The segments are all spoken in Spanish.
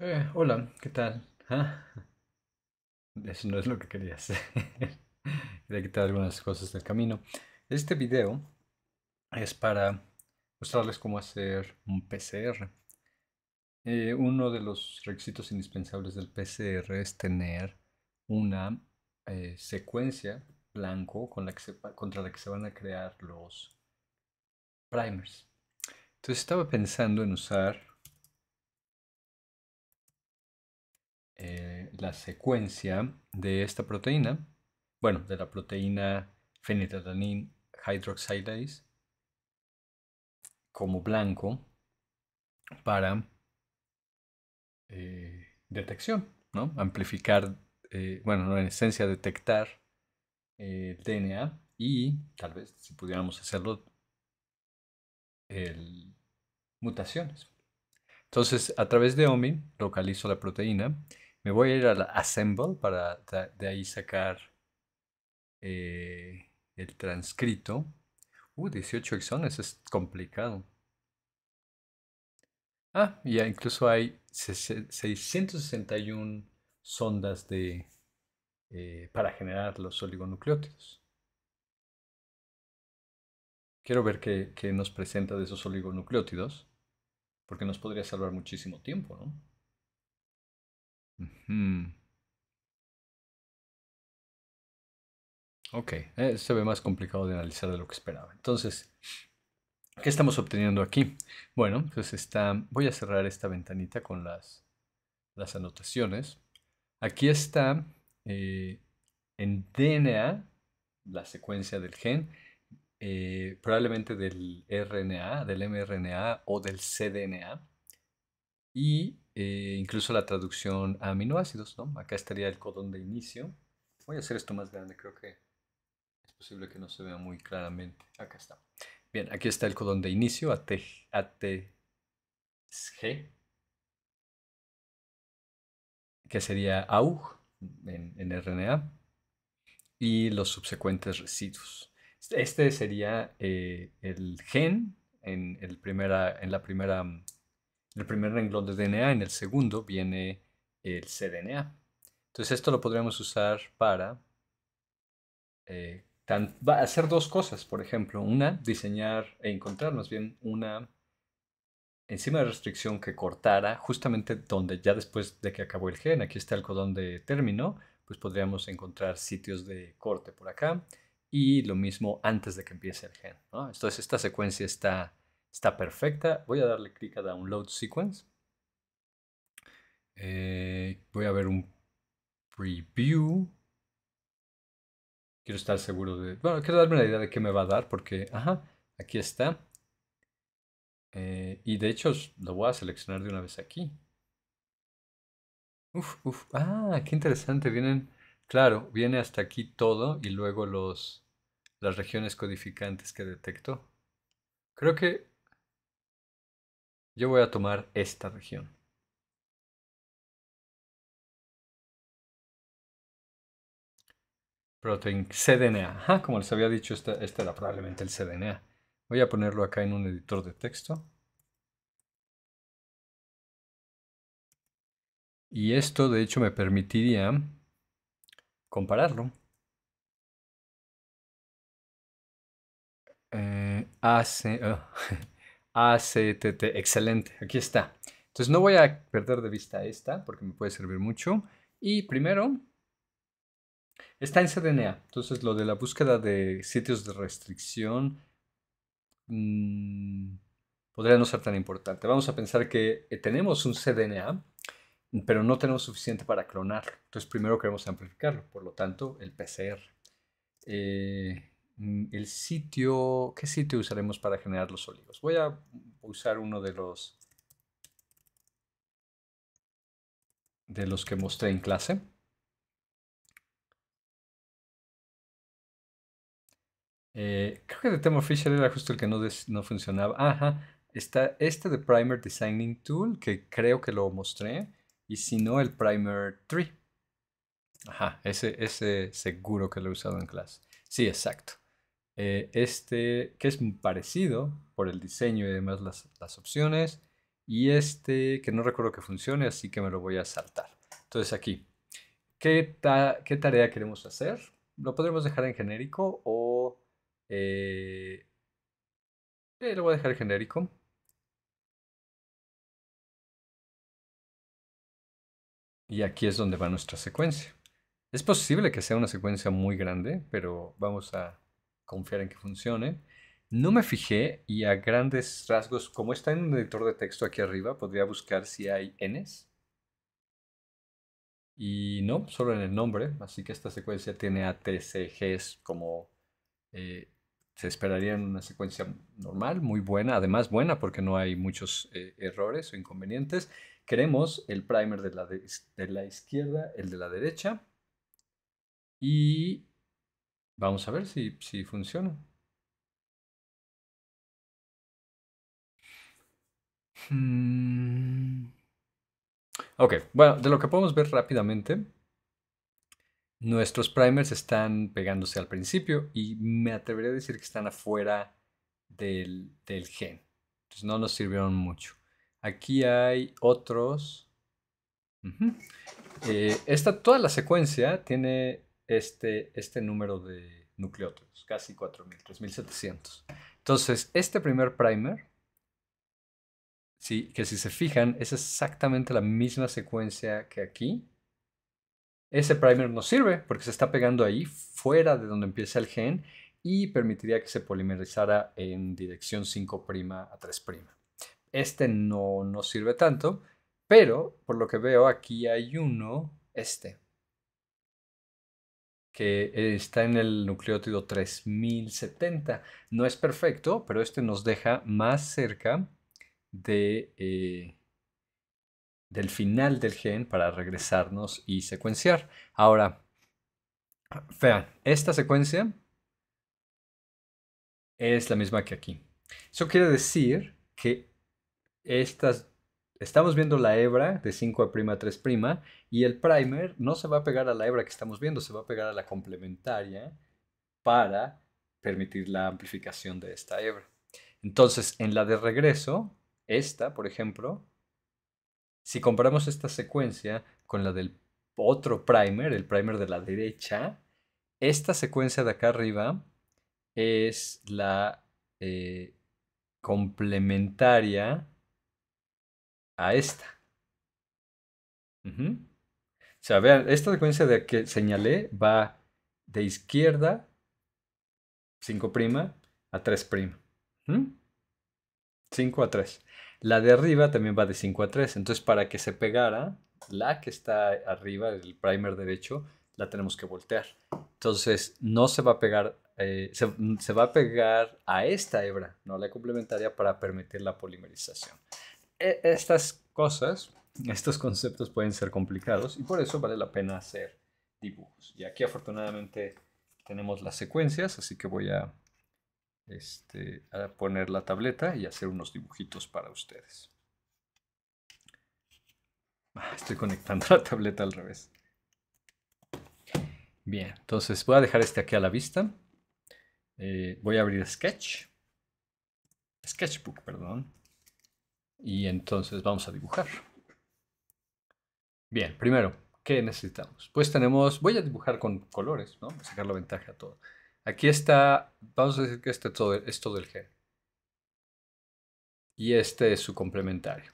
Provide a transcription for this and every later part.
Eh, hola, ¿qué tal? Ah, eso no es lo que quería hacer. quería quitar algunas cosas del camino. Este video es para mostrarles cómo hacer un PCR. Eh, uno de los requisitos indispensables del PCR es tener una eh, secuencia blanco con la contra la que se van a crear los primers. Entonces estaba pensando en usar Eh, la secuencia de esta proteína, bueno, de la proteína fenitratanin hydroxylase, como blanco para eh, detección, ¿no? Amplificar, eh, bueno, en esencia detectar el DNA y tal vez si pudiéramos hacerlo, mutaciones. Entonces, a través de OMI localizo la proteína me voy a ir a Assemble para de ahí sacar eh, el transcrito. Uh, 18 exones, es complicado. Ah, ya incluso hay 661 sondas de, eh, para generar los oligonucleótidos. Quiero ver qué, qué nos presenta de esos oligonucleótidos, porque nos podría salvar muchísimo tiempo, ¿no? Ok, eh, se ve más complicado de analizar de lo que esperaba. Entonces, ¿qué estamos obteniendo aquí? Bueno, pues está, voy a cerrar esta ventanita con las, las anotaciones. Aquí está eh, en DNA, la secuencia del gen, eh, probablemente del RNA, del mRNA o del cDNA y eh, incluso la traducción a aminoácidos, ¿no? Acá estaría el codón de inicio. Voy a hacer esto más grande, creo que es posible que no se vea muy claramente. Acá está. Bien, aquí está el codón de inicio, ATG, que sería AUG en, RNA, y los subsecuentes residuos. Este sería eh, el gen en, el primera, en la primera mm, el primer renglón de DNA, en el segundo viene el cDNA. Entonces esto lo podríamos usar para eh, hacer dos cosas, por ejemplo. Una, diseñar e encontrar más bien una enzima de restricción que cortara justamente donde ya después de que acabó el gen, aquí está el codón de término, pues podríamos encontrar sitios de corte por acá y lo mismo antes de que empiece el gen. Entonces esta secuencia está Está perfecta. Voy a darle clic a Download Sequence. Eh, voy a ver un preview. Quiero estar seguro de... Bueno, quiero darme la idea de qué me va a dar porque... Ajá, aquí está. Eh, y de hecho lo voy a seleccionar de una vez aquí. Uf, uf. Ah, qué interesante. Vienen... Claro, viene hasta aquí todo y luego los, las regiones codificantes que detectó. Creo que yo voy a tomar esta región. Protein CDNA. como les había dicho, este, este era probablemente el CDNA. Voy a ponerlo acá en un editor de texto. Y esto de hecho me permitiría compararlo. Eh, hace, ah, ACTT. Ah, excelente, aquí está. Entonces no voy a perder de vista esta porque me puede servir mucho. Y primero, está en CDNA. Entonces lo de la búsqueda de sitios de restricción mm, podría no ser tan importante. Vamos a pensar que eh, tenemos un CDNA, pero no tenemos suficiente para clonar Entonces primero queremos amplificarlo, por lo tanto el PCR. Eh, Mm, el sitio, ¿qué sitio usaremos para generar los oligos? Voy a usar uno de los de los que mostré en clase. Eh, creo que de tema Fisher era justo el que no, no funcionaba. Ajá, está este de Primer Designing Tool, que creo que lo mostré, y si no, el Primer Tree. Ajá, ese, ese seguro que lo he usado en clase. Sí, exacto. Eh, este que es parecido por el diseño y demás las, las opciones, y este que no recuerdo que funcione, así que me lo voy a saltar. Entonces aquí, ¿qué, qué tarea queremos hacer? Lo podremos dejar en genérico o... Eh, eh, lo voy a dejar en genérico. Y aquí es donde va nuestra secuencia. Es posible que sea una secuencia muy grande, pero vamos a confiar en que funcione. No me fijé y a grandes rasgos, como está en un editor de texto aquí arriba, podría buscar si hay Ns. Y no, solo en el nombre, así que esta secuencia tiene ATCGs como eh, se esperaría en una secuencia normal, muy buena, además buena porque no hay muchos eh, errores o inconvenientes. Queremos el primer de la, de la izquierda, el de la derecha y Vamos a ver si, funciona. Hmm. Ok, bueno, de lo que podemos ver rápidamente, nuestros primers están pegándose al principio y me atrevería a decir que están afuera del, gen. Entonces no nos sirvieron mucho. Aquí hay otros. Eh, esta, toda la secuencia tiene este, este número de nucleótidos, casi 4.000, 3.700. Entonces, este primer primer, sí, que si se fijan, es exactamente la misma secuencia que aquí. Ese primer no sirve porque se está pegando ahí, fuera de donde empieza el gen, y permitiría que se polimerizara en dirección 5' a 3'. Este no nos sirve tanto, pero por lo que veo aquí hay uno, este, que eh, está en el nucleótido 3070. No es perfecto, pero este nos deja más cerca de, eh, del final del gen para regresarnos y secuenciar. Ahora, vean, esta secuencia es la misma que aquí. Eso quiere decir que estas estamos viendo la hebra de 5 a 3 prima y el primer no se va a pegar a la hebra que estamos viendo, se va a pegar a la complementaria para permitir la amplificación de esta hebra. Entonces, en la de regreso, esta, por ejemplo, si comparamos esta secuencia con la del otro primer, el primer de la derecha, esta secuencia de acá arriba es la eh, complementaria a esta. O sea, vean, esta secuencia de que señalé va de izquierda 5' a 3'. 5 a 3. La de arriba también va de 5 a 3. Entonces, para que se pegara, la que está arriba, el primer derecho, la tenemos que voltear. Entonces, no se va a pegar, eh, se, se va a pegar a esta hebra, no la complementaria, para permitir la polimerización. E-, estas cosas, estos conceptos pueden ser complicados y por eso vale la pena hacer dibujos. Y aquí afortunadamente tenemos las secuencias, así que voy a, este, poner la tableta y hacer unos dibujitos para ustedes. Ah, estoy conectando la tableta al revés. Bien, entonces voy a dejar este aquí a la vista. Eh, voy a abrir Sketch. Sketchbook, perdón. Y entonces vamos a dibujar. Bien, primero, ¿qué necesitamos? Pues tenemos, voy a dibujar con colores, ¿no? sacar la ventaja a todo. Aquí está, vamos a decir que este todo, es todo el G. Y este es su complementario.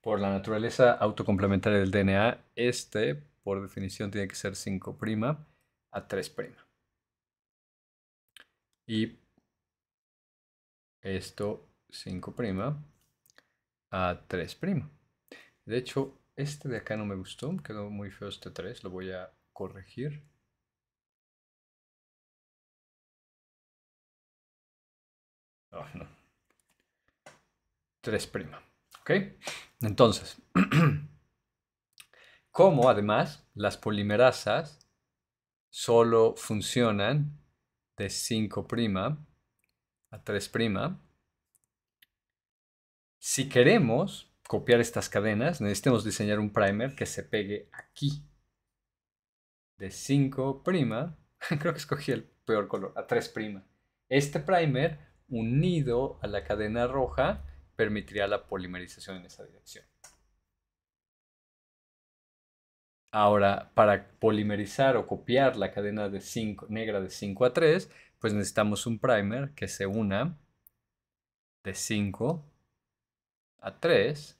Por la naturaleza autocomplementaria del DNA, este, por definición, tiene que ser 5' a 3'. Y esto 5' a 3'. De hecho, este de acá no me gustó, quedó muy feo este 3, lo voy a corregir. Oh, no. 3'. ¿Ok? Entonces, como además las polimerasas solo funcionan de 5' a 3', si queremos copiar estas cadenas, necesitamos diseñar un primer que se pegue aquí. De 5', creo que escogí el peor color, a 3'. Este primer, unido a la cadena roja, permitiría la polimerización en esa dirección. Ahora, para polimerizar o copiar la cadena de 5, negra de 5 a 3, pues necesitamos un primer que se una de 5 a 3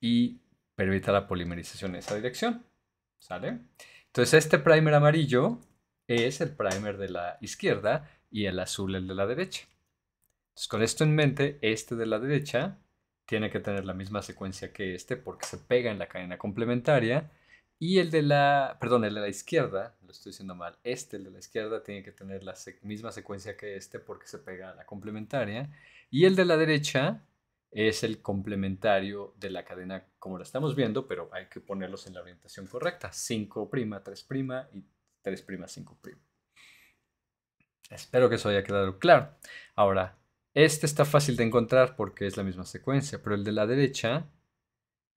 y permita la polimerización en esa dirección. ¿Sale? Entonces este primer amarillo es el primer de la izquierda y el azul el de la derecha. con esto en mente, este de la derecha tiene que tener la misma secuencia que este porque se pega en la cadena complementaria y el de la, perdón, el de la izquierda, lo estoy diciendo mal, este, el de la izquierda, tiene que tener la misma secuencia que este porque se pega a la complementaria. Y el de la derecha es el complementario de la cadena como la estamos viendo, pero hay que ponerlos en la orientación correcta. 5', 3' y 3', 5'. Espero que eso haya quedado claro. Ahora, este está fácil de encontrar porque es la misma secuencia, pero el de la derecha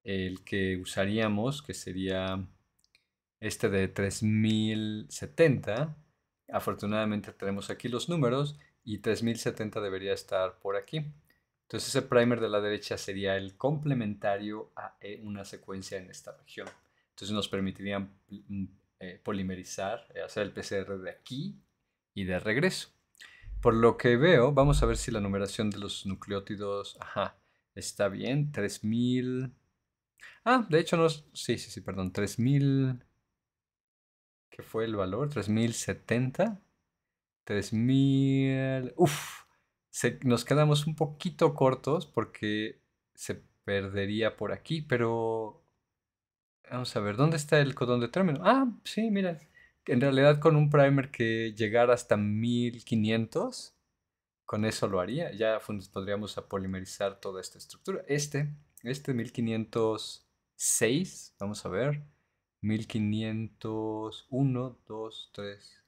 el que usaríamos, que sería este de 3070. Afortunadamente tenemos aquí los números y 3070 debería estar por aquí. Entonces ese primer de la derecha sería el complementario a e, una secuencia en esta región. Entonces nos permitirían eh, polimerizar, eh, hacer el PCR de aquí y de regreso. Por lo que veo, vamos a ver si la numeración de los nucleótidos ajá, está bien. 3000. Ah, de hecho, nos Sí, sí, sí, perdón. 3000. ¿Qué fue el valor? 3070. 3000. Uf. Se, nos quedamos un poquito cortos porque se perdería por aquí, pero. Vamos a ver, ¿dónde está el codón de término? Ah, sí, mira. En realidad, con un primer que llegara hasta 1500, con eso lo haría. Ya podríamos polimerizar toda esta estructura. Este este 1506, vamos a ver. 1501, 2, 3,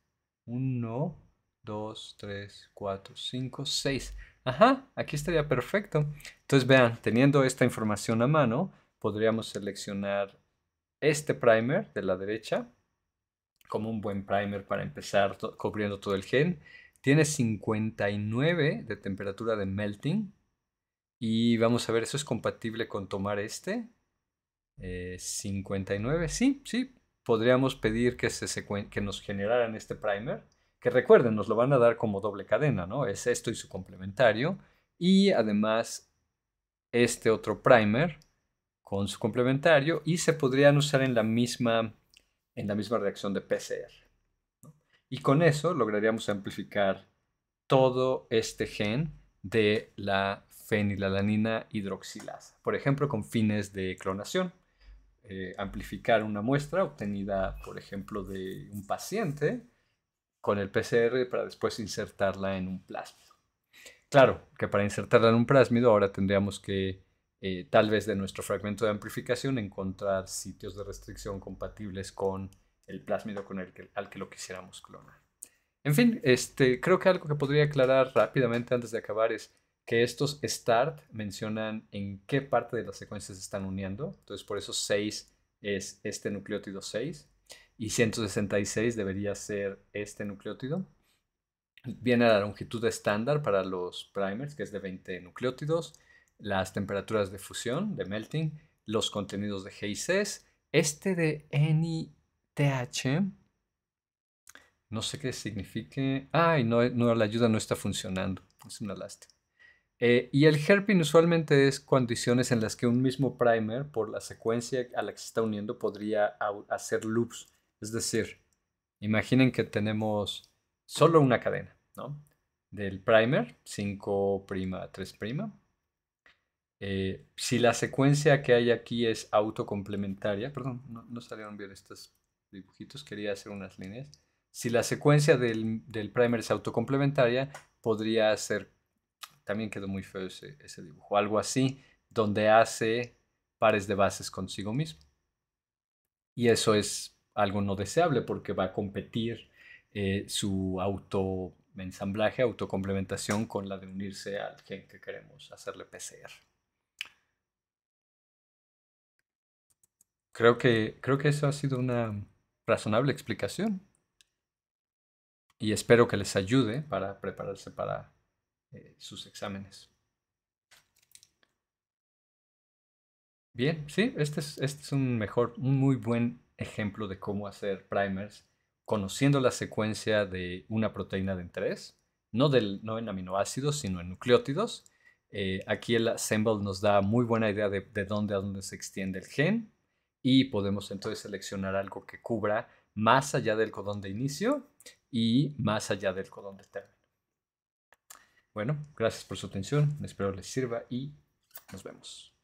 1, 2, 3, 4, 5, 6. Ajá, aquí estaría perfecto. Entonces vean, teniendo esta información a mano, podríamos seleccionar este primer de la derecha como un buen primer para empezar cubriendo todo el gen. Tiene 59 de temperatura de melting, y vamos a ver, ¿eso es compatible con tomar este? 59, eh, sí, sí. Podríamos pedir que, se que nos generaran este primer, que recuerden, nos lo van a dar como doble cadena, ¿no? Es esto y su complementario. Y además este otro primer con su complementario y se podrían usar en la misma, en la misma reacción de PCR. Y con eso lograríamos amplificar todo este gen de la fenilalanina hidroxilasa, por ejemplo, con fines de clonación. Eh, amplificar una muestra obtenida, por ejemplo, de un paciente con el PCR para después insertarla en un plásmido. Claro que para insertarla en un plásmido ahora tendríamos que, eh, tal vez de nuestro fragmento de amplificación, encontrar sitios de restricción compatibles con el plásmido con el al que lo quisiéramos clonar. En fin, este, creo que algo que podría aclarar rápidamente antes de acabar es que estos start mencionan en qué parte de las secuencias se están uniendo. Entonces, por eso 6 es este nucleótido 6 y 166 debería ser este nucleótido. Viene a la longitud estándar para los primers, que es de 20 nucleótidos, las temperaturas de fusión, de melting, los contenidos de GICs, este de TH. no sé qué signifique. Ay, no, la ayuda no está funcionando. Es una lástima. Eh, y el herping usualmente es condiciones en las que un mismo primer, por la secuencia a la que se está uniendo, podría hacer loops. Es decir, imaginen que tenemos solo una cadena, ¿no? Del primer, 5', 3'. Eh, si la secuencia que hay aquí es autocomplementaria, perdón, no, no, salieron bien estos dibujitos, quería hacer unas líneas. Si la secuencia del, primer es autocomplementaria, podría hacer también quedó muy feo ese, dibujo, algo así, donde hace pares de bases consigo mismo. Y eso es algo no deseable porque va a competir eh, su auto autocomplementación con la de unirse al gen que queremos hacerle PCR. Creo que, creo que eso ha sido una razonable explicación y espero que les ayude para prepararse para eh, sus exámenes. Bien, sí, este, este es, un mejor, un muy buen ejemplo de cómo hacer primers conociendo la secuencia de una proteína de interés, no, del, no en aminoácidos, sino en nucleótidos. Eh, aquí el assemble nos da muy buena idea de, de, dónde a dónde se extiende el gen y podemos entonces seleccionar algo que cubra más allá del codón de inicio y más allá del codón de término. Bueno, gracias por su atención, espero les sirva y nos vemos.